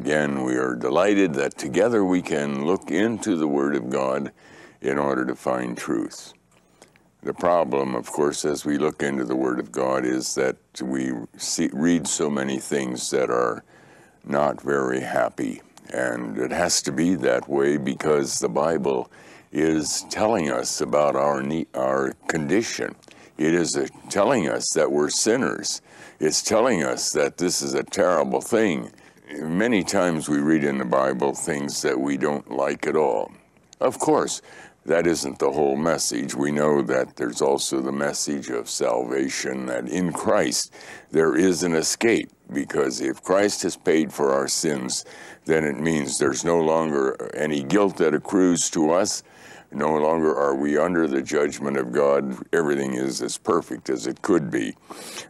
Again, we are delighted that together we can look into the Word of God in order to find truth. The problem, of course, as we look into the Word of God is that we see, read so many things that are not very happy. And it has to be that way because the Bible is telling us about our, our condition. It is a, telling us that we're sinners. It's telling us that this is a terrible thing many times we read in the Bible things that we don't like at all. Of course, that isn't the whole message. We know that there's also the message of salvation, that in Christ there is an escape, because if Christ has paid for our sins, then it means there's no longer any guilt that accrues to us, no longer are we under the judgment of God. Everything is as perfect as it could be.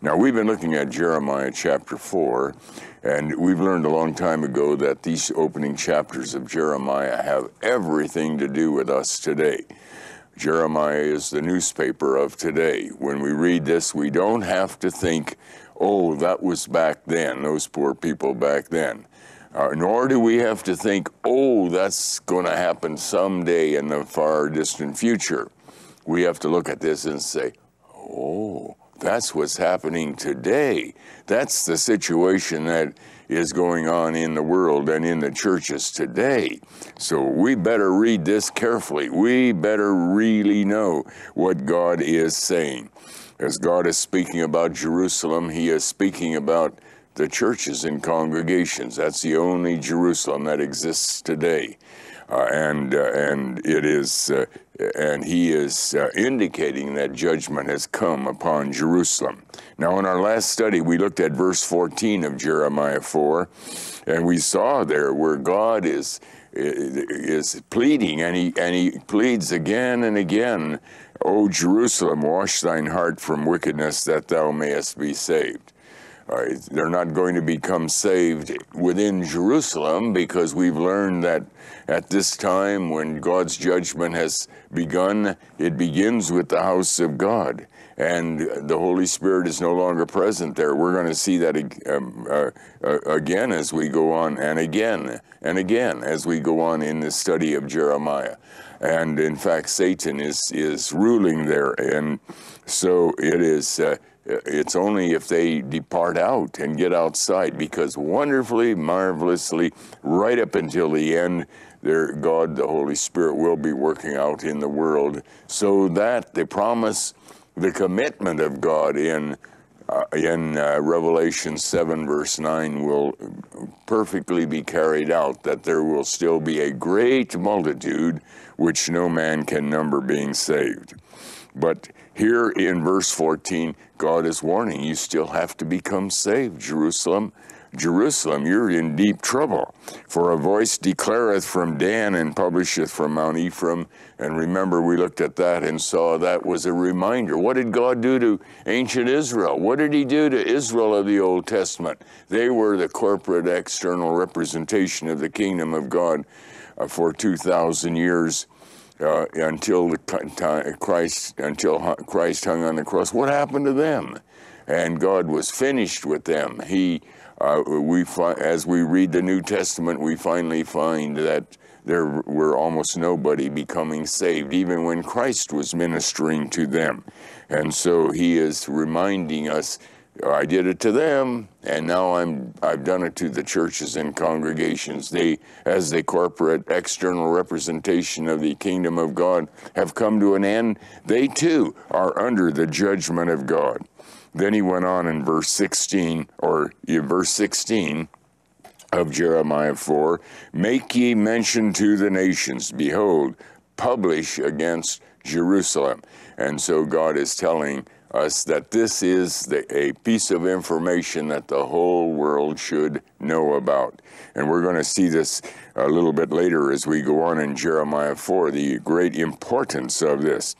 Now, we've been looking at Jeremiah chapter 4, and we've learned a long time ago that these opening chapters of Jeremiah have everything to do with us today. Jeremiah is the newspaper of today. When we read this, we don't have to think, oh, that was back then, those poor people back then. Uh, nor do we have to think, oh, that's going to happen someday in the far distant future. We have to look at this and say, oh, that's what's happening today. That's the situation that is going on in the world and in the churches today. So we better read this carefully. We better really know what God is saying. As God is speaking about Jerusalem, He is speaking about the churches and congregations. That's the only Jerusalem that exists today. Uh, and uh, and it is uh, and he is uh, indicating that judgment has come upon Jerusalem. Now, in our last study, we looked at verse 14 of Jeremiah 4, and we saw there where God is is pleading, and he and he pleads again and again, "O Jerusalem, wash thine heart from wickedness, that thou mayest be saved." right, they're not going to become saved within Jerusalem because we've learned that at this time when God's judgment has begun, it begins with the house of God. And the Holy Spirit is no longer present there. We're going to see that um, uh, uh, again as we go on, and again, and again as we go on in the study of Jeremiah. And in fact, Satan is, is ruling there. And so it is. Uh, it's only if they depart out and get outside, because wonderfully, marvelously, right up until the end, their God, the Holy Spirit, will be working out in the world, so that the promise, the commitment of God in uh, in uh, Revelation 7, verse 9, will perfectly be carried out that there will still be a great multitude which no man can number being saved. But here in verse 14, God is warning you still have to become saved, Jerusalem. Jerusalem, you're in deep trouble. For a voice declareth from Dan and publisheth from Mount Ephraim. And remember, we looked at that and saw that was a reminder. What did God do to ancient Israel? What did He do to Israel of the Old Testament? They were the corporate external representation of the kingdom of God uh, for 2,000 years uh, until Christ until Christ hung on the cross. What happened to them? And God was finished with them. He, uh, we as we read the New Testament, we finally find that there were almost nobody becoming saved, even when Christ was ministering to them. And so He is reminding us I did it to them, and now I'm I've done it to the churches and congregations. They, as the corporate external representation of the kingdom of God, have come to an end. They too are under the judgment of God. Then he went on in verse 16, or in verse 16 of Jeremiah 4 Make ye mention to the nations, behold, publish against Jerusalem. And so God is telling us that this is the, a piece of information that the whole world should know about. And we're going to see this a little bit later as we go on in Jeremiah 4, the great importance of this.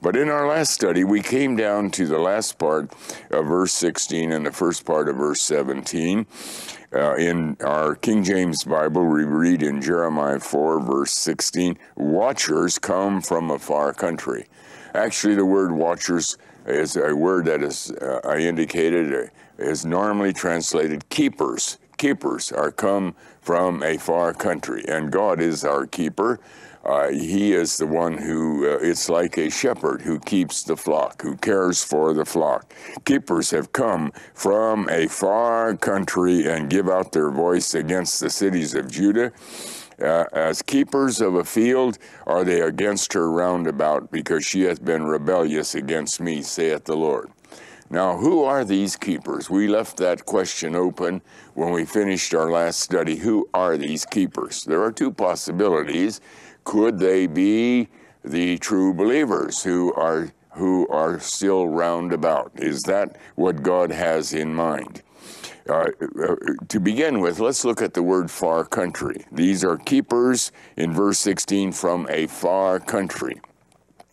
But in our last study, we came down to the last part of verse 16 and the first part of verse 17. Uh, in our King James Bible, we read in Jeremiah 4, verse 16, watchers come from a far country. Actually, the word watchers is a word that is, uh, I indicated, uh, is normally translated keepers. Keepers are come from a far country, and God is our keeper. Uh, he is the one who, uh, it's like a shepherd who keeps the flock, who cares for the flock. Keepers have come from a far country and give out their voice against the cities of Judah uh, as keepers of a field are they against her roundabout, because she hath been rebellious against me, saith the Lord. Now, who are these keepers? We left that question open when we finished our last study. Who are these keepers? There are two possibilities. Could they be the true believers who are who are still roundabout? Is that what God has in mind? Uh, uh, to begin with, let's look at the word far country. These are keepers in verse 16 from a far country.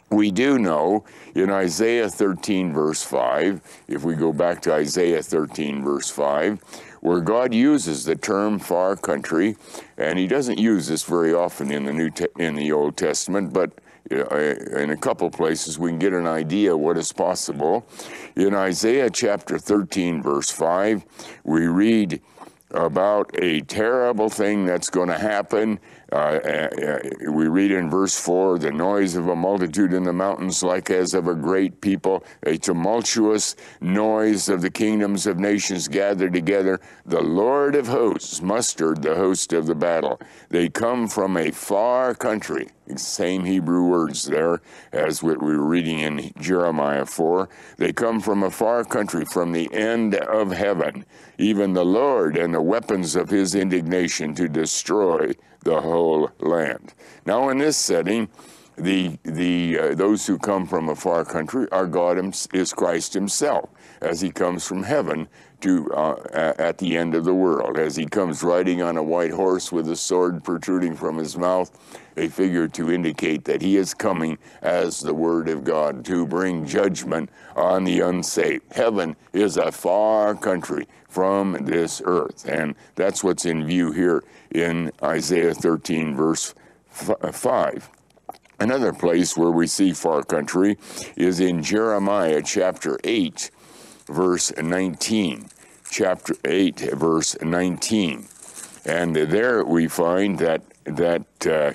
We do know in Isaiah 13, verse 5, if we go back to Isaiah 13, verse 5, where God uses the term far country, and He doesn't use this very often in the, New Te- in the Old Testament, but in a couple places we can get an idea what is possible. In Isaiah chapter 13, verse 5, we read about a terrible thing that's going to happen uh, eh, eh, we read in verse 4 the noise of a multitude in the mountains, like as of a great people, a tumultuous noise of the kingdoms of nations gathered together. The Lord of hosts mustered the host of the battle. They come from a far country. Same Hebrew words there as what we were reading in Jeremiah 4. They come from a far country, from the end of heaven, even the Lord and the weapons of his indignation to destroy the whole land. Now, in this setting, the, the, uh, those who come from a far country are God is Christ himself as he comes from heaven to uh, at the end of the world as he comes riding on a white horse with a sword protruding from his mouth a figure to indicate that he is coming as the word of God to bring judgment on the unsaved heaven is a far country from this earth and that's what's in view here in Isaiah 13 verse 5 Another place where we see far country is in Jeremiah chapter 8, verse 19. Chapter 8, verse 19. And there we find that, that uh,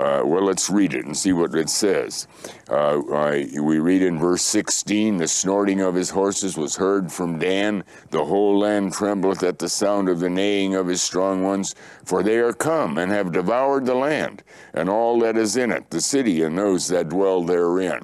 uh, well, let's read it and see what it says. Uh, I, we read in verse 16 the snorting of his horses was heard from Dan. The whole land trembleth at the sound of the neighing of his strong ones, for they are come and have devoured the land and all that is in it, the city and those that dwell therein.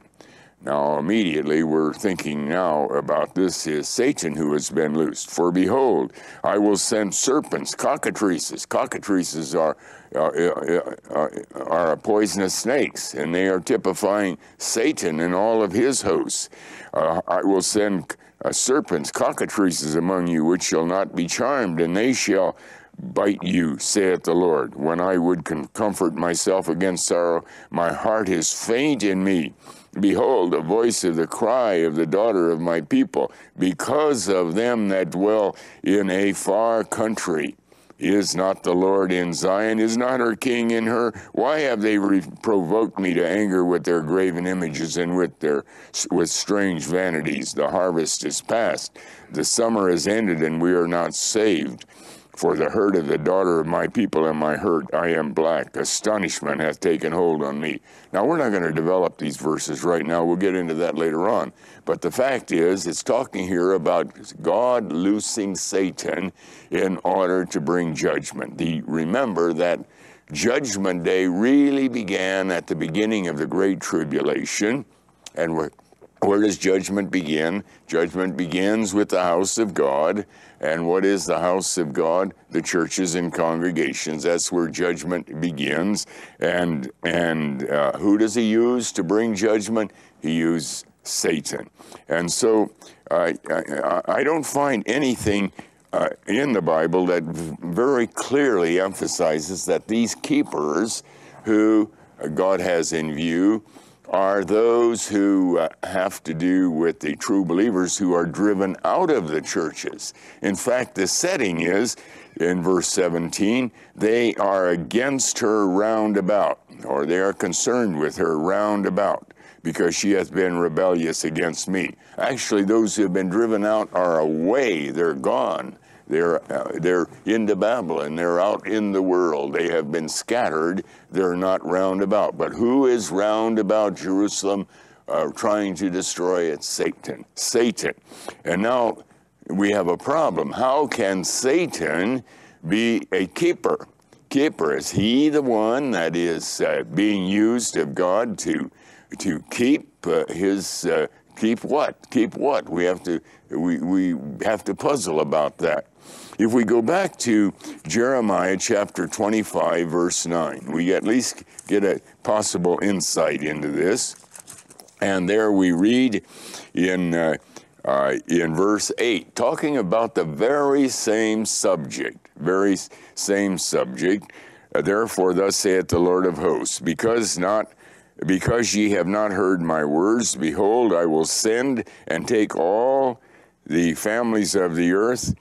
Now, immediately we're thinking now about this is Satan who has been loosed. For behold, I will send serpents, cockatrices. Cockatrices are are, are, are, poisonous snakes, and they are typifying Satan and all of his hosts. Uh, I will send uh, serpents, cockatrices among you, which shall not be charmed, and they shall bite you, saith the Lord. When I would comfort myself against sorrow, my heart is faint in me. Behold, the voice of the cry of the daughter of my people, because of them that dwell in a far country. Is not the Lord in Zion? Is not her king in her? Why have they re- provoked me to anger with their graven images and with their with strange vanities? The harvest is past, the summer is ended, and we are not saved. For the hurt of the daughter of my people and my hurt, I am black. Astonishment hath taken hold on me. Now, we're not going to develop these verses right now. We'll get into that later on. But the fact is, it's talking here about God loosing Satan in order to bring judgment. The, remember that Judgment Day really began at the beginning of the Great Tribulation. And where, where does judgment begin? Judgment begins with the house of God and what is the house of God? The churches and congregations. That's where judgment begins. And, and uh, who does he use to bring judgment? He uses Satan. And so uh, I, I, don't find anything uh, in the Bible that very clearly emphasizes that these keepers who God has in view are those who uh, have to do with the true believers who are driven out of the churches. In fact, the setting is in verse 17, they are against her round about, or they are concerned with her round about, because she hath been rebellious against me. Actually, those who have been driven out are away, they're gone. They're, uh, they're into Babylon. They're out in the world. They have been scattered. They're not round about. But who is round about Jerusalem uh, trying to destroy it? Satan. Satan. And now we have a problem. How can Satan be a keeper? Keeper, is he the one that is uh, being used of God to, to keep uh, his, uh, keep what? Keep what? We have to, we, we have to puzzle about that. If we go back to Jeremiah chapter 25, verse 9, we at least get a possible insight into this. And there we read in, uh, uh, in verse 8, talking about the very same subject, very same subject. Uh, therefore, thus saith the Lord of hosts, because not because ye have not heard my words, behold, I will send and take all the families of the earth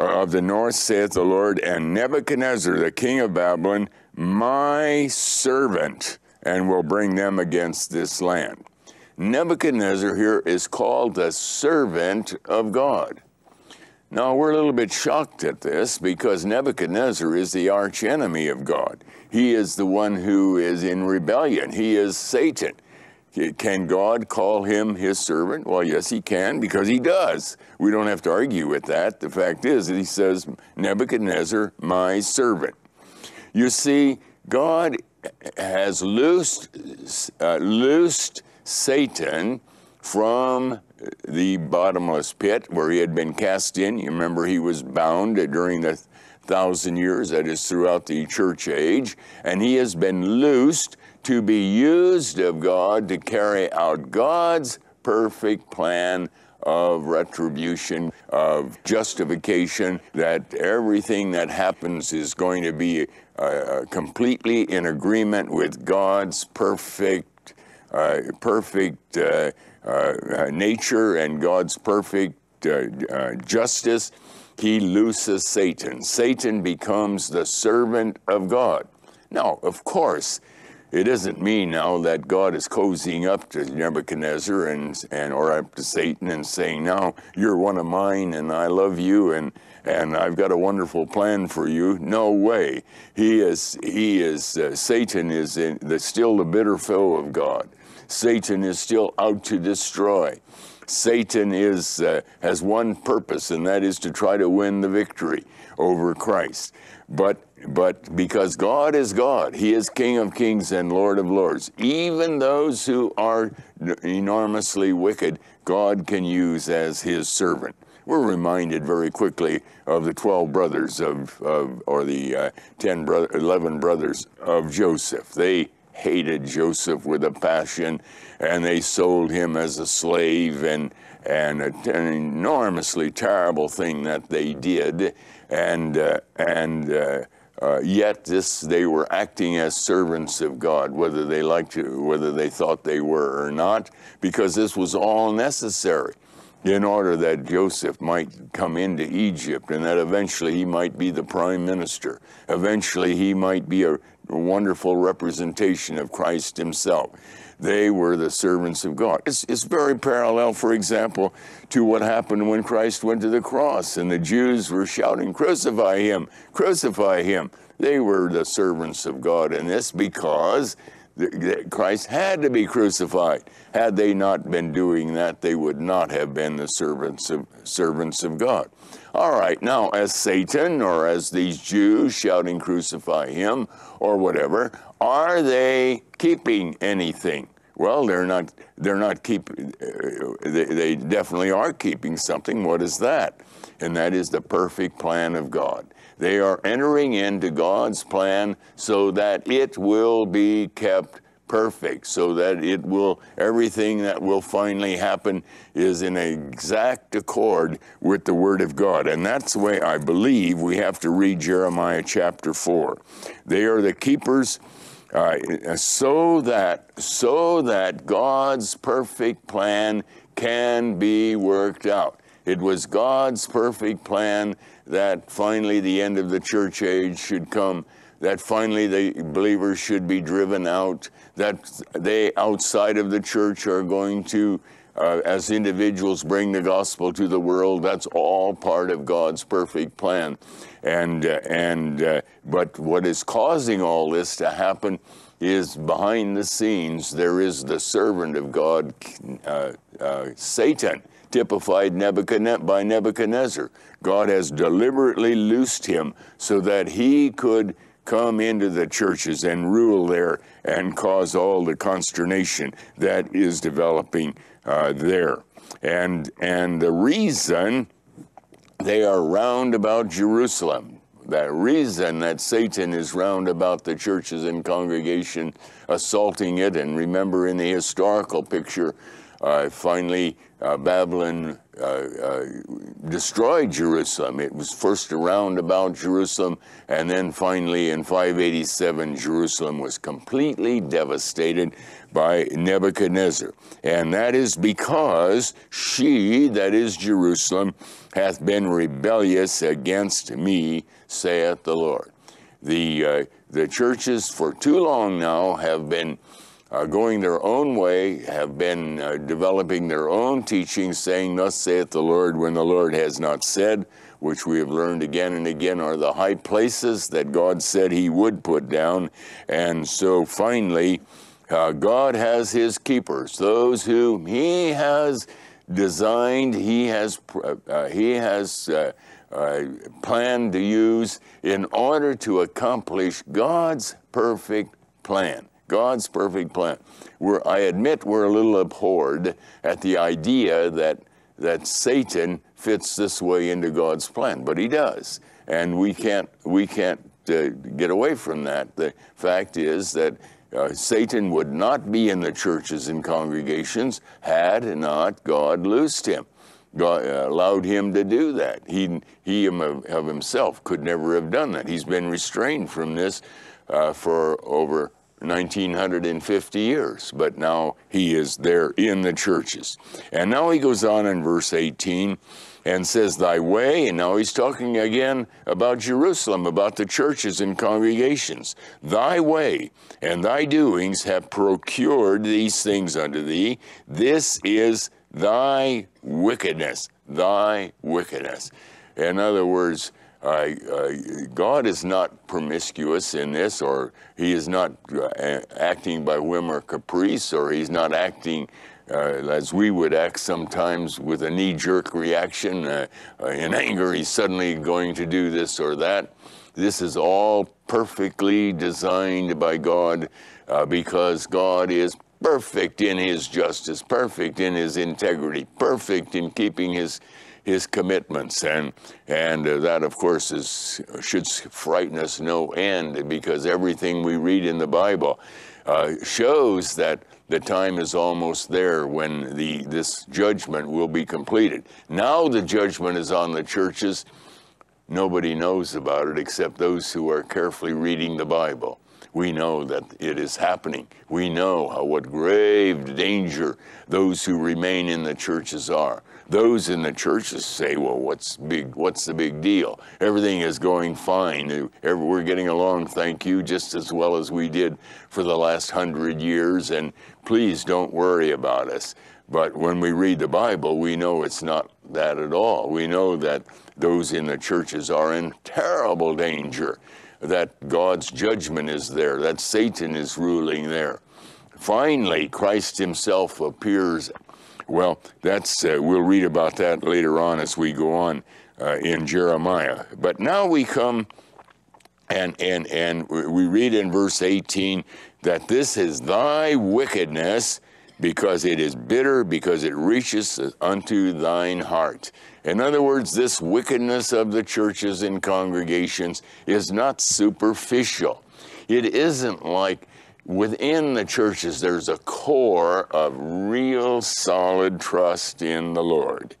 uh, of the north, saith the Lord, and Nebuchadnezzar, the king of Babylon, my servant, and will bring them against this land. Nebuchadnezzar here is called the servant of God. Now, we're a little bit shocked at this because Nebuchadnezzar is the archenemy of God. He is the one who is in rebellion. He is Satan. Can God call him his servant? Well, yes, he can because he does. We don't have to argue with that. The fact is that he says, Nebuchadnezzar, my servant. You see, God has loosed, uh, loosed Satan from the bottomless pit where he had been cast in. You remember he was bound during the thousand years, that is, throughout the church age, and he has been loosed to be used of God to carry out God's perfect plan of retribution, of justification, that everything that happens is going to be uh, uh completely in agreement with God's perfect, uh, perfect uh, uh, uh nature and God's perfect justice. He looses Satan. Satan becomes the servant of God. Now, of course, it isn't me now that God is cozying up to Nebuchadnezzar and, and or up to Satan and saying, now you're one of mine and I love you and, and I've got a wonderful plan for you. No way. He is, he is, uh, Satan is in, the, still the bitter foe of God. Satan is still out to destroy. Satan is, uh, has one purpose, and that is to try to win the victory over Christ. But but because God is God, He is King of kings and Lord of lords. Even those who are enormously wicked, God can use as His servant. We're reminded very quickly of the 12 brothers of, of or the uh, 10 bro- 11 brothers of Joseph. They hated Joseph with a passion and they sold him as a slave and and an enormously terrible thing that they did and uh, and uh, uh, yet this they were acting as servants of God, whether they liked it, whether they thought they were or not, because this was all necessary in order that Joseph might come into Egypt and that eventually he might be the prime minister. Eventually he might be a wonderful representation of Christ himself. They were the servants of God. It's, it's very parallel, for example, to what happened when Christ went to the cross and the Jews were shouting, Crucify him! Crucify him! They were the servants of God, and this because Christ had to be crucified. Had they not been doing that, they would not have been the servants of, servants of God. All right, now, as Satan or as these Jews shouting, Crucify him, or whatever, are they keeping anything? Well, they're not, they're not keeping, uh, they, they definitely are keeping something. What is that? and that is the perfect plan of God. They are entering into God's plan so that it will be kept perfect, so that it will, everything that will finally happen is in exact accord with the Word of God. And that's the way I believe we have to read Jeremiah chapter 4. They are the keepers. Uh, so that so that God's perfect plan can be worked out. It was God's perfect plan that finally the end of the church age should come, that finally the believers should be driven out, that they outside of the church are going to, uh, as individuals, bring the gospel to the world. That's all part of God's perfect plan. And, uh, and uh, but what is causing all this to happen is behind the scenes, there is the servant of God, uh, uh, Satan typified Nebuchadnezzar, by Nebuchadnezzar. God has deliberately loosed him so that he could come into the churches and rule there and cause all the consternation that is developing uh, there. And, and the reason they are round about Jerusalem, that reason that Satan is round about the churches and congregation, assaulting it. And remember in the historical picture, finally, uh, Babylon uh, uh, destroyed Jerusalem. It was first around about Jerusalem, and then finally in 587, Jerusalem was completely devastated by Nebuchadnezzar. And that is because she, that is Jerusalem, hath been rebellious against me, saith the Lord. The, uh, the churches for too long now have been going their own way, have been uh, developing their own teachings, saying, Thus saith the Lord, when the Lord has not said, which we have learned again and again are the high places that God said He would put down. And so finally, uh, God has His keepers, those whom He has designed, He has, uh, uh, He has. Uh, uh to use in order to accomplish God's perfect plan. God's perfect plan. We're, I admit we're a little abhorred at the idea that, that Satan fits this way into God's plan, but he does. And we can't, we can't uh, get away from that. The fact is that uh, Satan would not be in the churches and congregations had not God loosed him. God uh, allowed him to do that. He, he of himself could never have done that. He's been restrained from this uh, for over 1950 years, but now he is there in the churches. And now he goes on in verse 18 and says, Thy way, and now he's talking again about Jerusalem, about the churches and congregations. Thy way and thy doings have procured these things unto thee. This is thy wickedness, thy wickedness. In other words, uh, God is not promiscuous in this, or He is not uh, acting by whim or caprice, or He's not acting uh, as we would act sometimes with a knee jerk reaction. Uh, uh, in anger, He's suddenly going to do this or that. This is all perfectly designed by God because God is perfect in His justice, perfect in His integrity, perfect in keeping His his commitments. And, and uh, that, of course, is, should frighten us no end because everything we read in the Bible uh, shows that the time is almost there when the, this judgment will be completed. Now the judgment is on the churches. Nobody knows about it except those who are carefully reading the Bible we know that it is happening. We know how what grave danger those who remain in the churches are. Those in the churches say, well, what's big? What's the big deal? Everything is going fine. We're getting along, thank you, just as well as we did for the last hundred years. And please don't worry about us. But when we read the Bible, we know it's not that at all. We know that those in the churches are in terrible danger that God's judgment is there, that Satan is ruling there. Finally, Christ himself appears. Well, that's uh, we'll read about that later on as we go on uh, in Jeremiah. But now we come and and and we read in verse 18 that this is thy wickedness because it is bitter because it reaches unto thine heart in other words, this wickedness of the churches and congregations is not superficial. It isn't like within the churches there's a core of real solid trust in the Lord.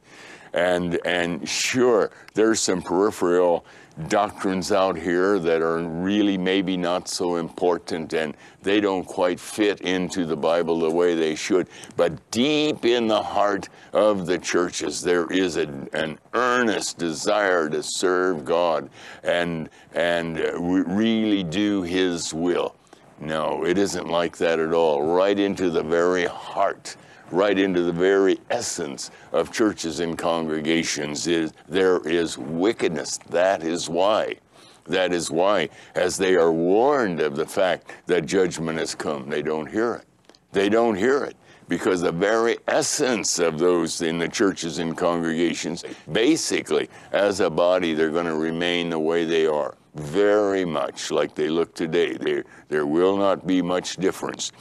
And, and sure, there's some peripheral doctrines out here that are really maybe not so important and they don't quite fit into the Bible the way they should. But deep in the heart of the churches, there is a, an earnest desire to serve God and, and really do His will. No, it isn't like that at all. Right into the very heart right into the very essence of churches and congregations is there is wickedness. That is why. That is why, as they are warned of the fact that judgment has come, they don't hear it. They don't hear it because the very essence of those in the churches and congregations, basically, as a body, they're going to remain the way they are very much like they look today. There, there will not be much difference.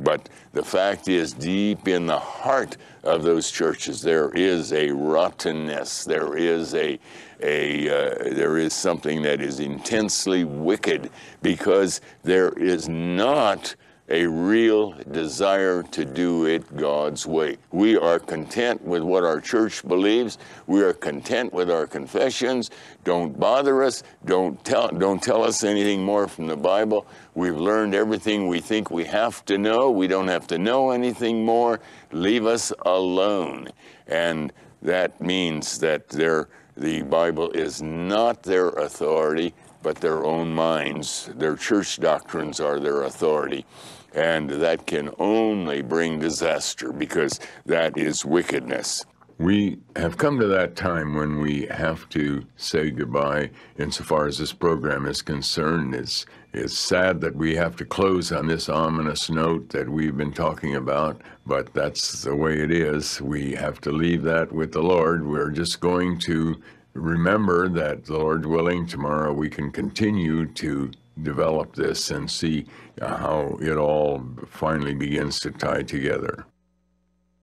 But the fact is, deep in the heart of those churches, there is a rottenness. There is a, a uh, there is something that is intensely wicked because there is not a real desire to do it God's way. We are content with what our church believes. We are content with our confessions. Don't bother us. Don't tell, don't tell us anything more from the Bible. We've learned everything we think we have to know. We don't have to know anything more. Leave us alone. And that means that there the Bible is not their authority, but their own minds. Their church doctrines are their authority. And that can only bring disaster because that is wickedness. We have come to that time when we have to say goodbye insofar as this program is concerned. It's, it's sad that we have to close on this ominous note that we've been talking about, but that's the way it is. We have to leave that with the Lord. We're just going to remember that, the Lord willing, tomorrow we can continue to develop this and see how it all finally begins to tie together.